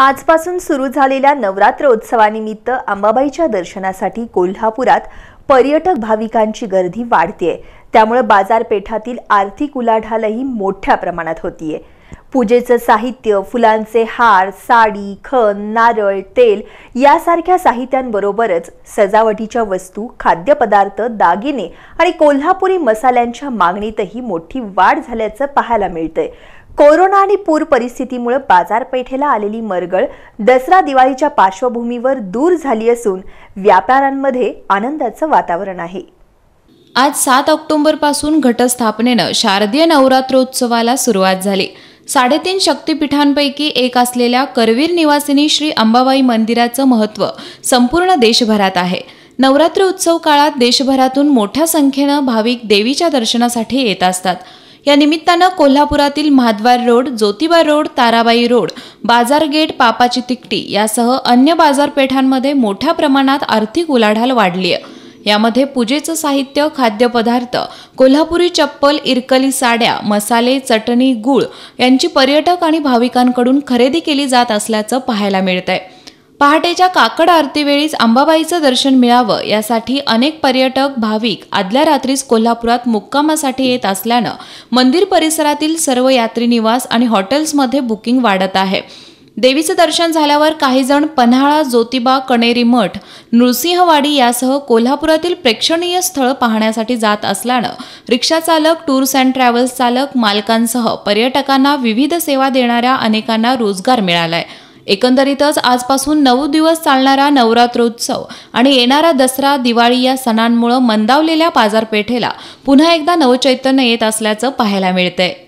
आजपासून सुरू झालेल्या नवरात्र उत्सवानिमित्त अंबाबाईच्या दर्शनासाठी कोल्हापुरात पर्यटक भाविकांची गर्दी वाढते त्यामुळे बाजारपेठातील आर्थिक उलाढालही मोठ्या प्रमाणात होतीये पूजेचं साहित्य फुलांचे हार साडी खन नारळ तेल यासारख्या साहित्यांबरोबरच सजावटीच्या वस्तू खाद्यपदार्थ दागिने आणि कोल्हापुरी मसाल्यांच्या मागणीतही मोठी वाढ झाल्याचं पाहायला मिळतंय कोरोना आणि पूर परिस्थितीमुळे बाजारपेठेला आलेली मरगळ दसरा दिवाळीच्या पार्श्वभूमीवर दूर झाली असून व्यापाऱ्यांमध्ये आनंदाचं वातावरण आहे आज सात ऑक्टोबरपासून घटस्थापनेनं शारदीय नवरात्रोत्सवाला सुरुवात झाली साडेतीन शक्तीपीठांपैकी एक असलेल्या करवीर निवासिनी श्री अंबाबाई मंदिराचं महत्त्व संपूर्ण देशभरात आहे नवरात्र उत्सव काळात देशभरातून मोठ्या संख्येनं भाविक देवीच्या दर्शनासाठी येत असतात या निमित्तानं कोल्हापुरातील Mahadwar road Jyotiba road Tarabai road Bazar gate पापाची तिकटी यासह अन्य बाजारपेठांमध्ये मोठ्या प्रमाणात आर्थिक उलाढाल वाढली आहे यामध्ये पूजेचं साहित्य खाद्यपदार्थ कोल्हापुरी चप्पल इरकली साड्या मसाले चटणी गूळ यांची पर्यटक आणि भाविकांकडून खरेदी केली जात असल्याचं पाहायला मिळत आहे पहाटेच्या काकड आरतीवेळीच अंबाबाईचं दर्शन मिळावं यासाठी अनेक पर्यटक भाविक आदल्या रात्रीच कोल्हापुरात मुक्कामासाठी येत असल्यानं मंदिर परिसरातील सर्व यात्री निवास आणि हॉटेल्समध्ये बुकिंग वाढत आहे देवीचं दर्शन झाल्यावर काही जण पन्हाळा ज्योतिबा कणेरी मठ नृसिंहवाडी यासह कोल्हापुरातील प्रेक्षणीय स्थळ पाहण्यासाठी जात असल्यानं रिक्षा चालक टूर्स अँड ट्रॅव्हल्स चालक मालकांसह पर्यटकांना विविध सेवा देणाऱ्या अनेकांना रोजगार मिळालाय एकंदरीतच आजपासून नऊ दिवस चालणारा नवरात्रोत्सव आणि येणारा दसरा दिवाळी या सणांमुळे मंदावलेल्या बाजारपेठेला पुन्हा एकदा नवचैतन्य येत असल्याचं पाहायला मिळतंय